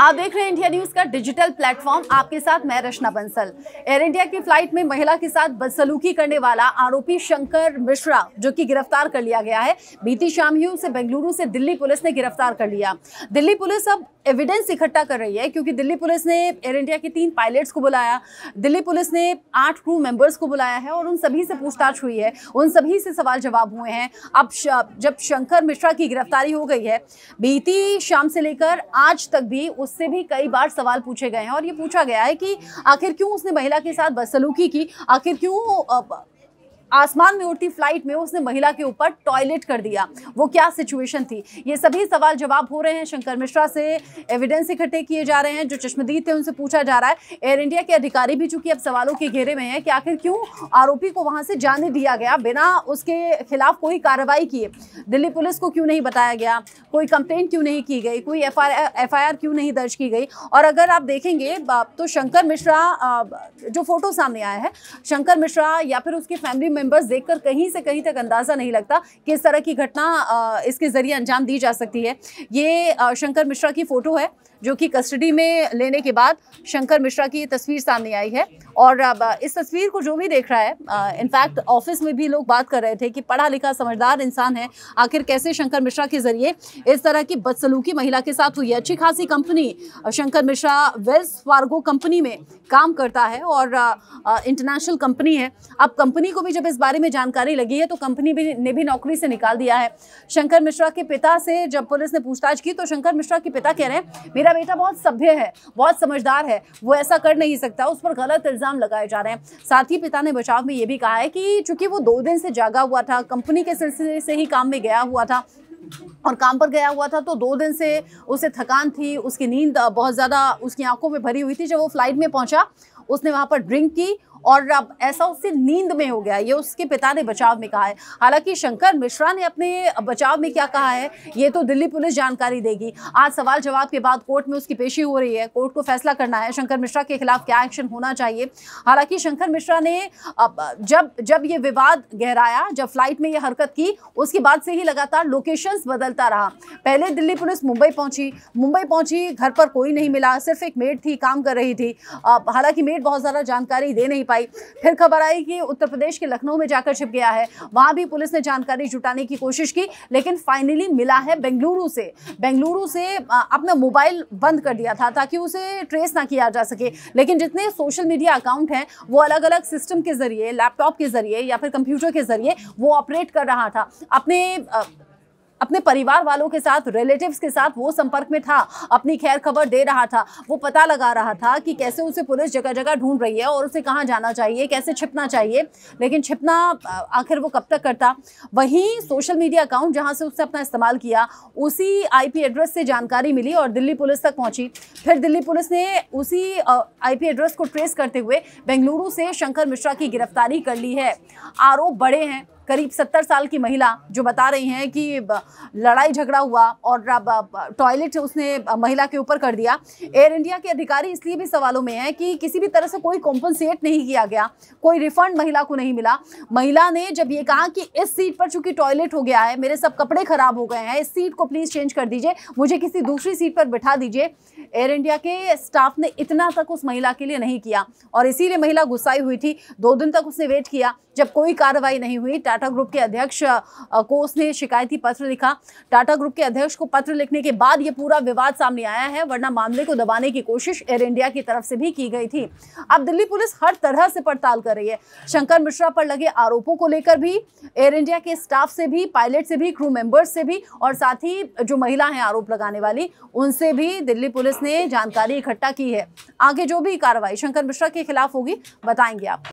आप देख रहे हैं इंडिया न्यूज का डिजिटल प्लेटफॉर्म आपके साथ मैं रचना बंसल एयर इंडिया की फ्लाइट में महिला के साथ बदसलूकी करने वाला आरोपी शंकर मिश्रा जो कि गिरफ्तार कर लिया गया है बीती शाम ही उसे बेंगलुरु से दिल्ली पुलिस ने गिरफ्तार कर लिया दिल्ली पुलिस अब एविडेंस इकट्ठा कर रही है क्योंकि दिल्ली पुलिस ने एयर इंडिया के तीन पायलट्स को बुलाया दिल्ली पुलिस ने आठ क्रू मेंबर्स को बुलाया है और उन सभी से पूछताछ हुई है उन सभी से सवाल जवाब हुए हैं अब जब शंकर मिश्रा की गिरफ्तारी हो गई है बीती शाम से लेकर आज तक भी उस उससे भी कई बार सवाल पूछे गए हैं और ये पूछा गया है कि आखिर क्यों उसने महिला के साथ बदसलूकी की आखिर क्यों आसमान में उड़ती फ्लाइट में उसने महिला के ऊपर टॉयलेट कर दिया वो क्या सिचुएशन थी ये सभी सवाल जवाब हो रहे हैं शंकर मिश्रा से एविडेंस इकट्ठे किए जा रहे हैं जो चश्मदीद थे उनसे पूछा जा रहा है एयर इंडिया के अधिकारी भी चूंकि अब सवालों के घेरे में है कि आखिर क्यों आरोपी को वहां से जाने दिया गया बिना उसके खिलाफ कोई कार्रवाई किए दिल्ली पुलिस को क्यों नहीं बताया गया कोई कंप्लेन क्यों नहीं की गई कोई एफ आई क्यों नहीं दर्ज की गई और अगर आप देखेंगे तो शंकर मिश्रा जो फोटो सामने आया है शंकर मिश्रा या फिर उसकी फैमिली मेंबर्स देखकर कहीं से कहीं तक अंदाज़ा नहीं लगता कि इस तरह की घटना इसके ज़रिए अंजाम दी जा सकती है ये शंकर मिश्रा की फ़ोटो है जो कि कस्टडी में लेने के बाद शंकर मिश्रा की ये तस्वीर सामने आई है और इस तस्वीर को जो भी देख रहा है इनफैक्ट ऑफिस में भी लोग बात कर रहे थे कि पढ़ा लिखा समझदार इंसान है आखिर कैसे शंकर मिश्रा के ज़रिए इस तरह की बदसलूकी महिला के साथ हुई है अच्छी खासी company Shankar Mishra Wells Fargo company में काम करता है और इंटरनेशनल कंपनी है अब कंपनी को भी जब इस बारे में जानकारी लगी है तो कंपनी भी ने भी नौकरी से निकाल दिया है शंकर मिश्रा के पिता से जब पुलिस ने पूछताछ की तो शंकर मिश्रा के पिता कह रहे हैं मेरा मेरा बेटा बहुत सभ्य है बहुत समझदार है वो ऐसा कर नहीं सकता उस पर गलत इल्ज़ाम लगाए जा रहे हैं साथ ही पिता ने बचाव में ये भी कहा है कि चूंकि वो दो दिन से जागा हुआ था कंपनी के सिलसिले से ही काम में गया हुआ था और काम पर गया हुआ था तो दो दिन से उसे थकान थी उसकी नींद बहुत ज़्यादा उसकी आंखों में भरी हुई थी जब वो फ्लाइट में पहुंचा उसने वहाँ पर ड्रिंक की और अब ऐसा उससे नींद में हो गया ये उसके पिता ने बचाव में कहा है हालांकि शंकर मिश्रा ने अपने बचाव में क्या कहा है ये तो दिल्ली पुलिस जानकारी देगी आज सवाल जवाब के बाद कोर्ट में उसकी पेशी हो रही है कोर्ट को फैसला करना है शंकर मिश्रा के खिलाफ क्या एक्शन होना चाहिए हालांकि शंकर मिश्रा ने जब जब ये विवाद गहराया जब फ्लाइट में ये हरकत की उसके बाद से ही लगातार लोकेशन बदलता रहा पहले दिल्ली पुलिस मुंबई पहुंची मुंबई पहुंची घर पर कोई नहीं मिला सिर्फ एक मेड थी काम कर रही थी हालांकि मेड बहुत ज़्यादा जानकारी दे नहीं पाई फिर खबर आई कि उत्तर प्रदेश के लखनऊ में जाकर छिप गया है वहां भी पुलिस ने जानकारी जुटाने की कोशिश की लेकिन फाइनली मिला है बेंगलुरु से बेंगलुरु से अपना मोबाइल बंद कर दिया था ताकि उसे ट्रेस ना किया जा सके लेकिन जितने सोशल मीडिया अकाउंट हैं वो अलग अलग सिस्टम के जरिए लैपटॉप के जरिए या फिर कंप्यूटर के जरिए वो ऑपरेट कर रहा था अपने अपने परिवार वालों के साथ रिलेटिव्स के साथ वो संपर्क में था अपनी खैर खबर दे रहा था वो पता लगा रहा था कि कैसे उसे पुलिस जगह जगह ढूंढ रही है और उसे कहाँ जाना चाहिए कैसे छिपना चाहिए लेकिन छिपना आखिर वो कब तक करता वहीं सोशल मीडिया अकाउंट जहाँ से उसने अपना इस्तेमाल किया उसी आई एड्रेस से जानकारी मिली और दिल्ली पुलिस तक पहुँची फिर दिल्ली पुलिस ने उसी आई एड्रेस को ट्रेस करते हुए बेंगलुरु से शंकर मिश्रा की गिरफ्तारी कर ली है आरोप बड़े हैं करीब सत्तर साल की महिला जो बता रही हैं कि लड़ाई झगड़ा हुआ और टॉयलेट उसने महिला के ऊपर कर दिया एयर इंडिया के अधिकारी इसलिए भी सवालों में है कि किसी भी तरह से कोई कॉम्पनसेट नहीं किया गया कोई रिफंड महिला को नहीं मिला महिला ने जब ये कहा कि इस सीट पर चूंकि टॉयलेट हो गया है मेरे सब कपड़े खराब हो गए हैं इस सीट को प्लीज़ चेंज कर दीजिए मुझे किसी दूसरी सीट पर बिठा दीजिए एयर इंडिया के स्टाफ ने इतना तक उस महिला के लिए नहीं किया और इसीलिए महिला गुस्साई हुई थी दो दिन तक उसने वेट किया जब कोई कार्रवाई नहीं हुई टाटा ग्रुप के अध्यक्ष को उसने शिकायती पत्र लिखा टाटा ग्रुप के अध्यक्ष को पत्र लिखने के बाद यह पूरा विवाद सामने आया है वरना मामले को दबाने की कोशिश एयर इंडिया की तरफ से भी की गई थी अब दिल्ली पुलिस हर तरह से पड़ताल कर रही है शंकर मिश्रा पर लगे आरोपों को लेकर भी एयर इंडिया के स्टाफ से भी पायलट से भी क्रू मेंबर्स से भी और साथ ही जो महिला है आरोप लगाने वाली उनसे भी दिल्ली पुलिस ने जानकारी इकट्ठा की है आगे जो भी कार्रवाई शंकर मिश्रा के खिलाफ होगी बताएंगे आप